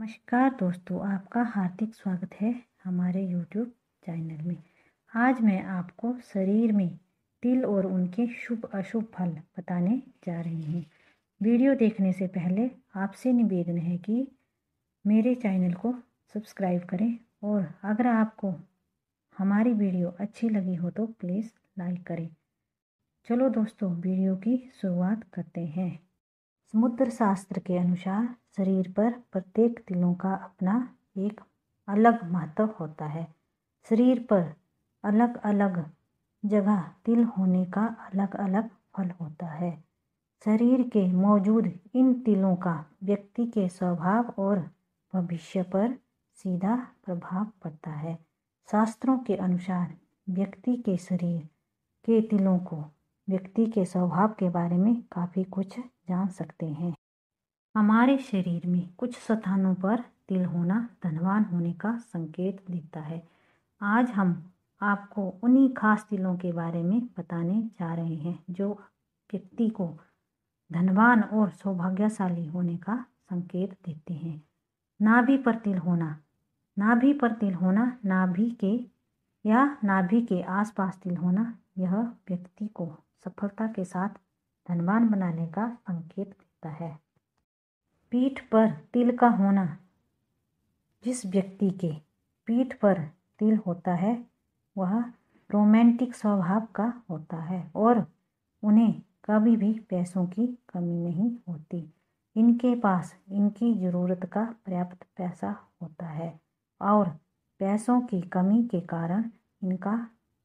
नमस्कार दोस्तों आपका हार्दिक स्वागत है हमारे यूट्यूब चैनल में आज मैं आपको शरीर में तिल और उनके शुभ अशुभ फल बताने जा रही हूँ वीडियो देखने से पहले आपसे निवेदन है कि मेरे चैनल को सब्सक्राइब करें और अगर आपको हमारी वीडियो अच्छी लगी हो तो प्लीज़ लाइक करें चलो दोस्तों वीडियो की शुरुआत करते हैं समुद्र शास्त्र के अनुसार शरीर पर प्रत्येक तिलों का अपना एक अलग महत्व होता है शरीर पर अलग अलग जगह तिल होने का अलग अलग फल होता है शरीर के मौजूद इन तिलों का व्यक्ति के स्वभाव और भविष्य पर सीधा प्रभाव पड़ता है शास्त्रों के अनुसार व्यक्ति के शरीर के तिलों को व्यक्ति के स्वभाव के बारे में काफ़ी कुछ जान सकते हैं हमारे शरीर में कुछ स्थानों पर तिल होना धनवान होने का संकेत देता है आज हम आपको उन्हीं खास तिलों के बारे में बताने जा रहे हैं जो व्यक्ति को धनवान और सौभाग्यशाली होने का संकेत देते हैं नाभि पर तिल होना नाभि पर तिल होना नाभि के या नाभि के आसपास तिल होना यह व्यक्ति को सफलता के साथ धनवान बनाने का संकेत देता है पीठ पर तिल का होना जिस व्यक्ति के पीठ पर तिल होता है वह रोमांटिक स्वभाव का होता है और उन्हें कभी भी पैसों की कमी नहीं होती इनके पास इनकी ज़रूरत का पर्याप्त पैसा होता है और पैसों की कमी के कारण इनका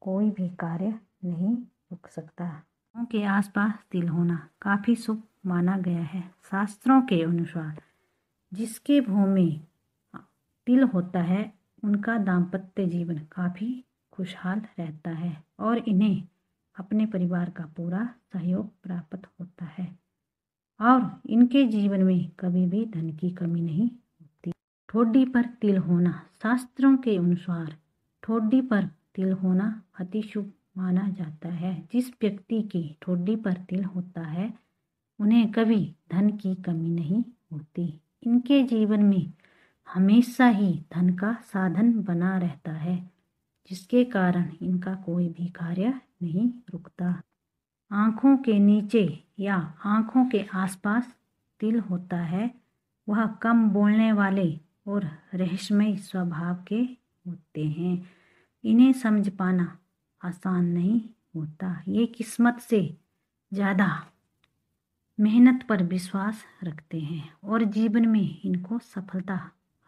कोई भी कार्य नहीं रुक सकता है के आसपास तिल होना काफ़ी शुभ माना गया है शास्त्रों के अनुसार जिसके भूमि तिल होता है उनका दाम्पत्य जीवन काफ़ी खुशहाल रहता है और इन्हें अपने परिवार का पूरा सहयोग प्राप्त होता है और इनके जीवन में कभी भी धन की कमी नहीं होती ठोडी पर तिल होना शास्त्रों के अनुसार ठोडी पर तिल होना अति शुभ माना जाता है जिस व्यक्ति की ठोडी पर तिल होता है उन्हें कभी धन की कमी नहीं होती इनके जीवन में हमेशा ही धन का साधन बना रहता है जिसके कारण इनका कोई भी कार्य नहीं रुकता आँखों के नीचे या आँखों के आसपास तिल होता है वह कम बोलने वाले और रहस्यमय स्वभाव के होते हैं इन्हें समझ पाना आसान नहीं होता ये किस्मत से ज़्यादा मेहनत पर विश्वास रखते हैं और जीवन में इनको सफलता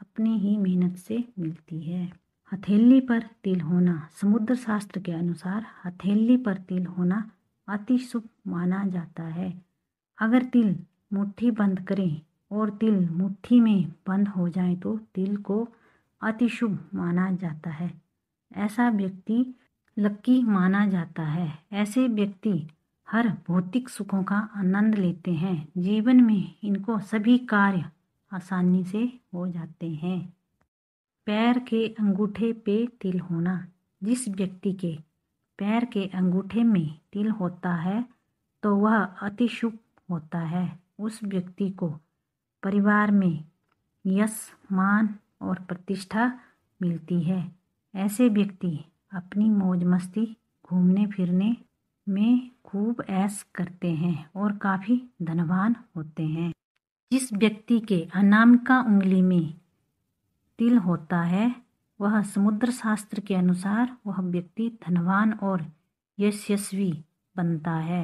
अपनी ही मेहनत से मिलती है हथेली पर तिल होना समुद्र शास्त्र के अनुसार हथेली पर तिल होना अति शुभ माना जाता है अगर तिल मुट्ठी बंद करें और तिल मुट्ठी में बंद हो जाए तो तिल को अति शुभ माना जाता है ऐसा व्यक्ति लक्की माना जाता है ऐसे व्यक्ति हर भौतिक सुखों का आनंद लेते हैं जीवन में इनको सभी कार्य आसानी से हो जाते हैं पैर के अंगूठे पे तिल होना जिस व्यक्ति के पैर के अंगूठे में तिल होता है तो वह अति शुभ होता है उस व्यक्ति को परिवार में यश मान और प्रतिष्ठा मिलती है ऐसे व्यक्ति अपनी मौज मस्ती घूमने फिरने में खूब ऐश करते हैं और काफ़ी धनवान होते हैं जिस व्यक्ति के अनामिका उंगली में तिल होता है वह समुद्र शास्त्र के अनुसार वह व्यक्ति धनवान और यशस्वी बनता है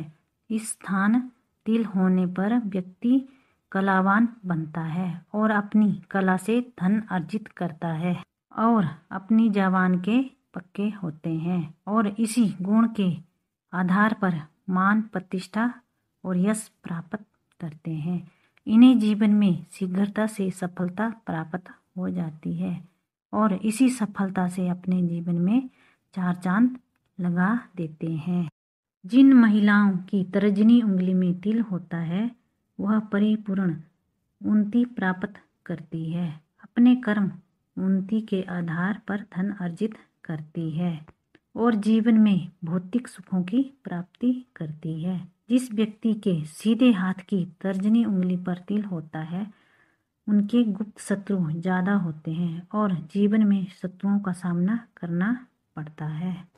इस स्थान तिल होने पर व्यक्ति कलावान बनता है और अपनी कला से धन अर्जित करता है और अपनी जवान के पक्के होते हैं और इसी गुण के आधार पर मान प्रतिष्ठा और यश प्राप्त करते हैं इन्हें जीवन में शीघ्रता से सफलता प्राप्त हो जाती है और इसी सफलता से अपने जीवन में चार चांद लगा देते हैं जिन महिलाओं की तर्जनी उंगली में तिल होता है वह परिपूर्ण उन्नति प्राप्त करती है अपने कर्म उन्नति के आधार पर धन अर्जित करती है और जीवन में भौतिक सुखों की प्राप्ति करती है जिस व्यक्ति के सीधे हाथ की तर्जनी उंगली पर तिल होता है उनके गुप्त शत्रु ज़्यादा होते हैं और जीवन में शत्रुओं का सामना करना पड़ता है